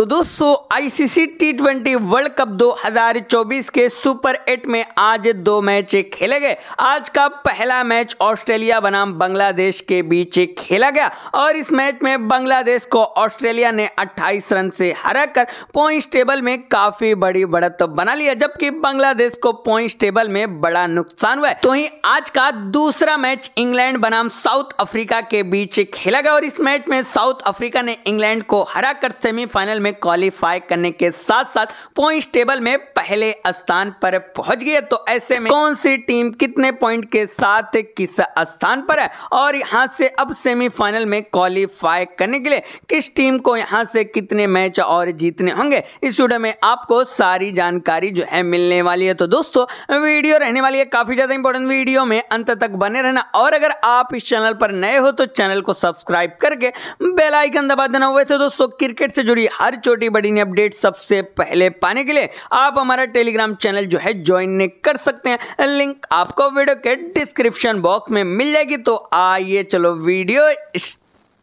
तो दोस्तों ICC T twenty world cup 2024 के सुपर एट में आज दो मैच खेले गए आज का पहला मैच ऑस्ट्रेलिया बनाम बांग्लादेश के बीच खेला गया और इस मैच में बांग्लादेश को ऑस्ट्रेलिया ने 28 रन से हरा कर पॉइंट टेबल में काफी बड़ी बढ़त बना लिया जबकि बांग्लादेश को पॉइंट टेबल में बड़ा नुकसान हुआ तो ही आज का दूसरा मैच इंग्लैंड बनाम साउथ अफ्रीका के बीच खेला गया और इस मैच में साउथ अफ्रीका ने इंग्लैंड को कर सेमीफाइनल में में क्वालिफाई करने के साथ साथ पॉइंट टेबल में पहले स्थान पर पहुंच गई है तो ऐसे में कौन सी टीम कितने पॉइंट के साथ किस स्थान पर है और यहां से अब सेमीफाइनल में क्वालिफाई करने के लिए किस टीम को यहां से कितने मैच और जीतने होंगे इस वीडियो में आपको सारी जानकारी जो है मिलने वाली है तो दोस्तों वीडियो रहने वाली है काफी ज्यादा इंपॉर्टेंट वीडियो में अंत तक बने रहना और अगर आप इस चैनल पर नए हो तो चैनल को सब्सक्राइब करके बेलाइकन दबा देना वैसे दोस्तों क्रिकेट से जुड़ी हर छोटी बड़ी ने अपडेट सबसे पहले पाने के लिए आप हमारा टेलीग्राम चैनल जो है ज्वाइन कर सकते हैं लिंक आपको वीडियो के डिस्क्रिप्शन बॉक्स में मिल जाएगी तो आइए चलो वीडियो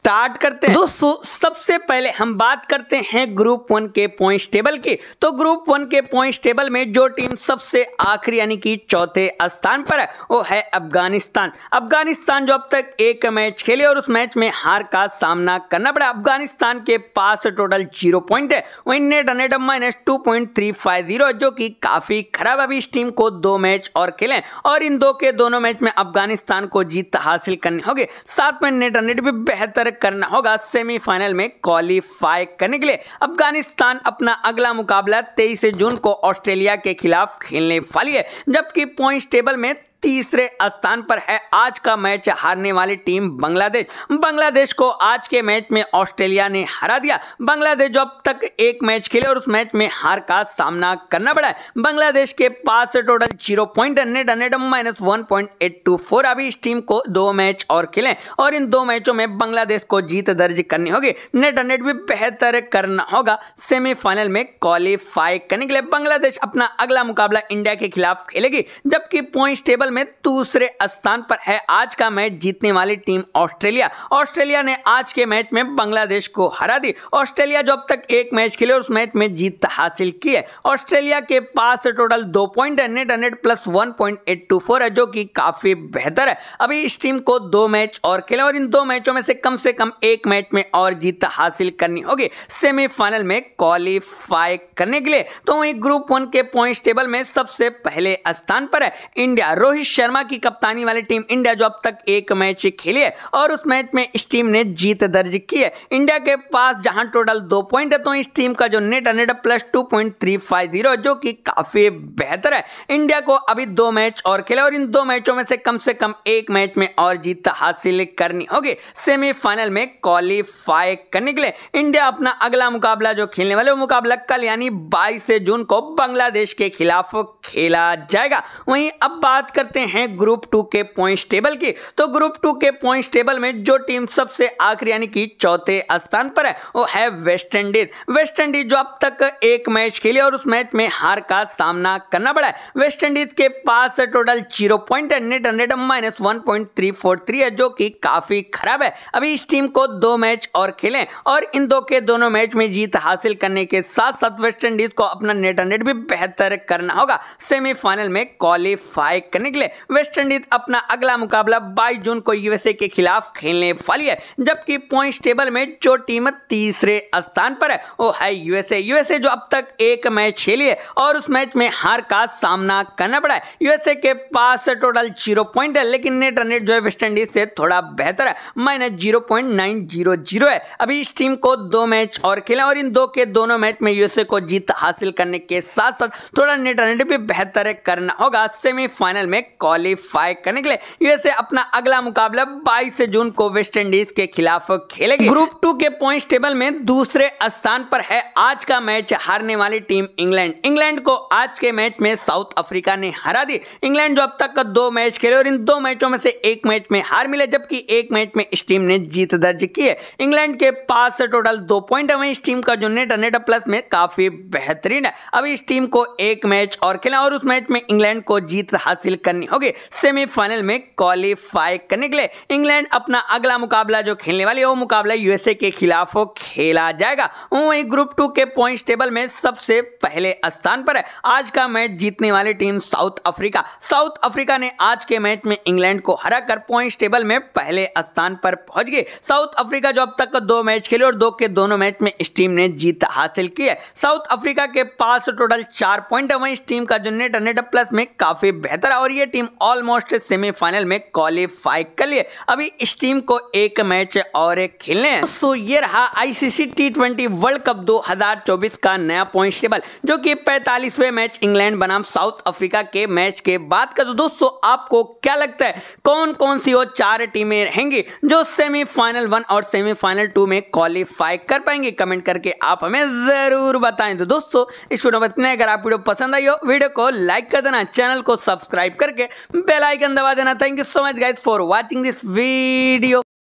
स्टार्ट करते हैं दोस्तों सबसे पहले हम बात करते हैं ग्रुप वन के पॉइंट टेबल की तो ग्रुप वन के पॉइंट टेबल में जो टीम सबसे आखिरी यानी कि चौथे स्थान पर है वो है अफगानिस्तान अफगानिस्तान जो अब तक एक मैच खेले और उस मैच में हार का सामना करना पड़ा अफगानिस्तान के पास टोटल जीरो पॉइंट है वही net hundred minus two point three five zero जो कि काफी खराब अभी इस टीम को दो मैच और खेलें और इन दो के दोनों मैच में अफगानिस्तान को जीत हासिल करनी होगी साथ में नेट हंड्रेड भी बेहतर करना होगा सेमीफाइनल में क्वालिफाई करने के लिए अफगानिस्तान अपना अगला मुकाबला 23 जून को ऑस्ट्रेलिया के खिलाफ खेलने वाली है जबकि पॉइंट टेबल में तीसरे स्थान पर है आज का मैच हारने वाली टीम बांग्लादेश बांग्लादेश को आज के मैच में ऑस्ट्रेलिया ने हरा दिया बांग्लादेश जो अब तक एक मैच खेले और उस मैच में हार का सामना करना पड़ा है बांग्लादेश के पास total zero point hundred hundred minus one point eight two four अभी इस टीम को दो मैच और खेलें और इन दो मैचों में बांग्लादेश को जीत दर्ज करनी होगी नेट हंड्रेड भी बेहतर करना होगा सेमीफाइनल में क्वालिफाई करने के लिए बांग्लादेश अपना अगला मुकाबला इंडिया के खिलाफ खेलेगी जबकि पॉइंट टेबल में दूसरे स्थान पर है आज का मैच जीतने वाली टीम ऑस्ट्रेलिया ऑस्ट्रेलिया ने आज के मैच में बांग्लादेश को हरा दी ऑस्ट्रेलिया जो अब तक एक मैच खेले उस मैच में जीत हासिल की है ऑस्ट्रेलिया के पास टोटल दो point hundred hundred plus one point eight two four है जो कि काफी बेहतर है अभी इस टीम को दो मैच और खेले और इन दो मैचों में से कम से कम एक मैच में और जीत हासिल करनी होगी सेमीफाइनल में क्वालिफाई करने के लिए तो वही ग्रुप वन के पॉइंट टेबल में सबसे पहले स्थान पर है इंडिया रोहित रोहित शर्मा की कप्तानी वाली टीम इंडिया जो अब तक एक मैच खेली है और उस मैच में इस टीम ने जीत दर्ज की है इंडिया के पास जहां टोटल दो पॉइंट है तो इस टीम का जो नेट है plus two point three five zero जो कि काफी बेहतर है इंडिया को अभी दो मैच और खेले और इन दो मैचों में से कम से कम एक मैच में और जीत हासिल करनी होगी सेमीफाइनल में क्वालिफाई करने के लिए इंडिया अपना अगला मुकाबला जो खेलने वाले वो मुकाबला कल यानी बाईस जून को बांग्लादेश के खिलाफ खेला जाएगा वहीं अब बात कर करते हैं ग्रुप टू के पॉइंट्स टेबल की तो ग्रुप टू के पॉइंट्स टेबल में जो टीम सबसे आखिर यानी कि चौथे स्थान पर है वो है वेस्ट इंडीज वेस्ट इंडीज जो अब तक एक मैच खेले और उस मैच में हार का सामना करना पड़ा है वेस्ट इंडीज के पास टोटल जीरो पॉइंट है net hundred minus one point three four three है जो कि काफी खराब है अभी इस टीम को दो मैच और खेलें और इन दो के दोनों मैच में जीत हासिल करने के साथ साथ वेस्ट इंडीज को अपना नेट हंड्रेड भी बेहतर करना होगा सेमीफाइनल में क्वालिफाई करने के निकले वेस्टइंडीज अपना अगला मुकाबला बाईस जून को यूएसए के खिलाफ खेलने वाली है जबकि पॉइंट टेबल में जो टीम तीसरे स्थान पर है वो है यूएसए यूएसए जो अब तक एक मैच खेली है और उस मैच में हार का सामना करना पड़ा है यूएसए के पास टोटल जीरो पॉइंट है लेकिन नेट रन जो है वेस्टइंडीज से थोड़ा बेहतर है minus zero point nine zero zero है अभी इस टीम को दो मैच और खेले और इन दो के दोनों मैच में यूएसए को जीत हासिल करने के साथ साथ थोड़ा नेट रन भी बेहतर करना होगा सेमीफाइनल में क्वालिफाई करने के लिए यूएसए अपना अगला मुकाबला बाईस जून को वेस्ट इंडीज के खिलाफ खेलेगी ग्रुप टू के पॉइंट टेबल में दूसरे स्थान पर है आज का मैच हारने वाली टीम इंग्लैंड इंग्लैंड को आज के मैच में साउथ अफ्रीका ने हरा दी इंग्लैंड जो अब तक दो मैच खेले और इन दो मैचों में से एक मैच में हार मिले जबकि एक मैच में इस टीम ने जीत दर्ज की है इंग्लैंड के पास टोटल दो पॉइंट है इस टीम का जो नेट नेट प्लस में काफी बेहतरीन है अब इस टीम को एक मैच और खेला और उस मैच में इंग्लैंड को जीत हासिल करने करनी होगी सेमीफाइनल में क्वालिफाई करने के लिए इंग्लैंड अपना अगला मुकाबला जो खेलने वाली है वो मुकाबला यूएसए के खिलाफ खेला जाएगा वही ग्रुप टू के पॉइंट टेबल में सबसे पहले स्थान पर है आज का मैच जीतने वाली team South Africa South Africa ने आज के मैच में इंग्लैंड को हराकर पॉइंट टेबल में पहले स्थान पर पहुंच गई साउथ अफ्रीका जो अब तक दो मैच खेले और दो के दोनों मैच में इस टीम ने जीत हासिल की है साउथ अफ्रीका के पास टोटल चार पॉइंट है वहीं इस टीम का जो नेट नेट प्लस में काफी बेहतर है और ये टीम ऑलमोस्ट सेमीफाइनल में क्वालिफाई कर लिए अभी इस टीम को एक मैच और खेलने हैं सो ये रहा ICC T twenty world cup 2024 का नया पॉइंट टेबल जो कि 45वें मैच इंग्लैंड बनाम साउथ अफ्रीका के मैच के बाद का तो दोस्तों आपको क्या लगता है कौन कौन सी वो चार टीमें रहेंगी जो सेमीफाइनल वन और सेमीफाइनल टू में क्वालिफाई कर पाएंगे कमेंट करके आप हमें जरूर बताएं तो दोस्तों इस वीडियो में इतना अगर आप वीडियो पसंद आई हो वीडियो को लाइक कर देना चैनल को सब्सक्राइब करके करके बेल आइकन दबा देना thank you so much guys for watching this video